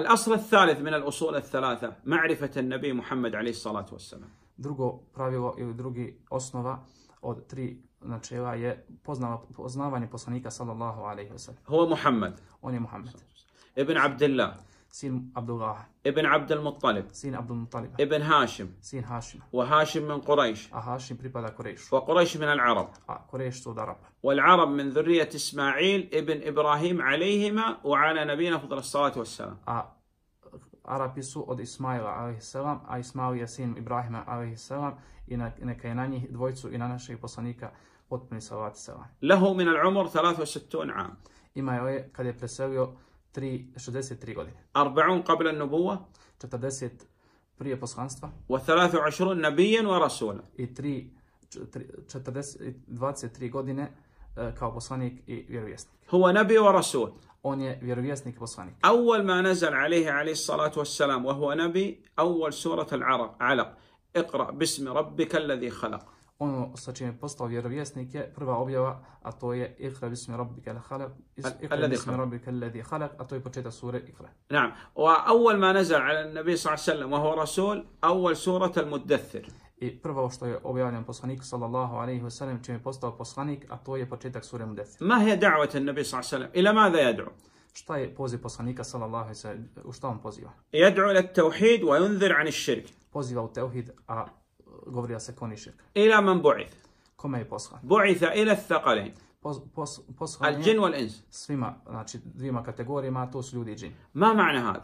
الأصل الثالث من الأصول الثلاثة معرفة النبي محمد عليه الصلاة والسلام Drugo pravilo ili drugi osnova od tri načela je poznava, poznavanje poslanika sallallahu alejhi ve sellem. Huwa Muhammed. On je Muhammed. Ibn Abdullah. سين عبد الله ابن عبد المطلب سين عبد المطلب ابن هاشم سين هاشم وهاشم من قريش آه، هاشم بريبادا قريش وقريش من العرب آه، قريش سود عرب والعرب من ذرية إسماعيل ابن إبراهيم عليهما وعلى نبينا فضل الصلاة والسلام عربي سو أد إسماعيل عليه السلام آه، Ismail je sin Ibrahima a.s. i neka je na njih dvojcu i na našeg poslanika potpuni salavat selam. Lehu min al-umr 63 عام Imao je, kad je 3 godine. 40 قبل النبوة 40 prije poslanstva. و23 نبيا ورسولا. I 3 40 23 godine e, kao poslanik i vjerovjesnik. هو نبي ورسول. On je vjerovjesnik i poslanik. أول ما نزل عليه عليه الصلاة والسلام وهو نبي أول سورة العرق علق اقرأ باسم ربك الذي خلق. ono sa čime je postao vjerovjesnik je prva objava, a to je Iqra bismi rabbi al-khalaq, Iqra bismi rabbi rabbika alladhi khalaq, a to je početa sure Iqra. Naam, wa awwal ma nazal ala nabi sallallahu alejhi ve wa huwa rasul, awwal surat al muddathir. I prvo što je objavljen poslanik sallallahu alaihi wa sallam, čime je postao poslanik, a to je početak sure muddathir. Ma je da'wat an-nabi sallallahu alejhi ve sellem? Ila madha Šta je poziv poslanika sallallahu alaihi wa sallam, U šta on poziva? Jadu ila at-tauhid wa yunzir 'an ash-shirk. Poziva u tauhid, a говорилася конишек. إلى من بعث Kome je poslan? بعث إلى الثقلين Pos, pos, poslan je الجن والإنس svima, znači dvima kategorijama, to su ljudi i džini. ما معنى هذا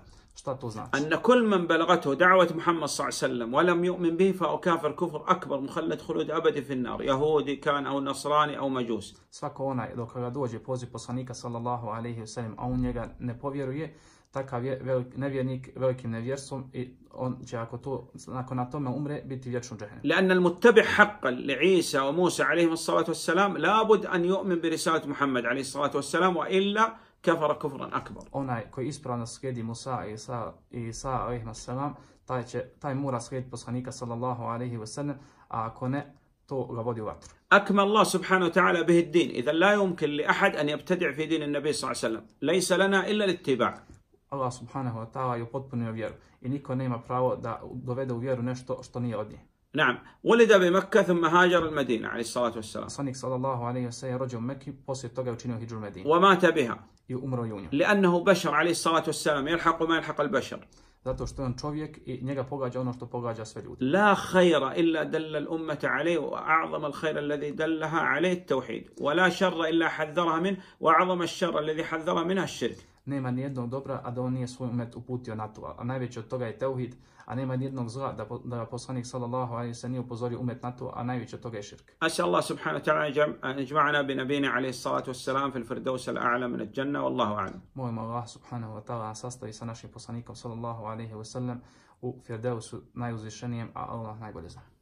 أن كل من بلغته دعوة محمد صلى الله عليه وسلم ولم يؤمن به فهو كافر كفر أكبر مخلد خلود أبدي في النار يهودي كان أو نصراني أو مجوس Svako onaj do koga dođe poziv poslanika sallallahu alaihi wa sallam, a on njega ne povjeruje, takav je velik, nevjernik velikim nevjerstvom i on će ako, to, na tome umre biti vječno džehennem. لأن المتبع حقا لعيسى وموسى عليهم الصلاة والسلام لابد أن يؤمن برسالة محمد عليه الصلاة والسلام وإلا كفر كفرا اكبر اوناي كو اسبرا نسكيدي موسى عيسى عيسى عليه السلام تاي تاي مورا سكيد بوسخانيكا صلى الله عليه وسلم اكون تو غابودي واتر اكمل الله سبحانه وتعالى به الدين اذا لا يمكن لاحد ان يبتدع في دين النبي صلى الله عليه وسلم ليس لنا الا الاتباع الله سبحانه وتعالى يبطنه ويرو ينيكو نيما براو دا دوفيدو ويرو نشتو شتوني اوديه نعم ولد بمكة ثم هاجر المدينة عليه الصلاة والسلام صلى الله عليه وسلم رجل مكي بوسي توقع وشينو هجر المدينة ومات بها لأنه بشر عليه الصلاة والسلام يلحق ما يلحق البشر. Zato što je on čovjek i njega pogađa ono što pogađa sve ljude. لا خير إلا دل الأمة عليه وأعظم الخير الذي دلها عليه التوحيد ولا شر إلا حذرها منه وأعظم الشر الذي حذرها منه الشرك. nema ni jednog dobra, a da on nije svoj umet uputio na to. A najveći od toga je teuhid, a nema ni jednog zla da, da poslanik sallallahu alaihi se nije upozorio umet na to, a najveći od toga je širk. Asa Allah subhanahu ta'ala neđma'ana bi nabina alaihi salatu wassalam fil firdausa l'a'lam na džanna, Allahu alam. Mojmo Allah subhanahu wa ta'ala sastavi sa našim poslanikom sallallahu alaihi wasallam u firdausu najuzvišenijem, a Allah najbolje zna.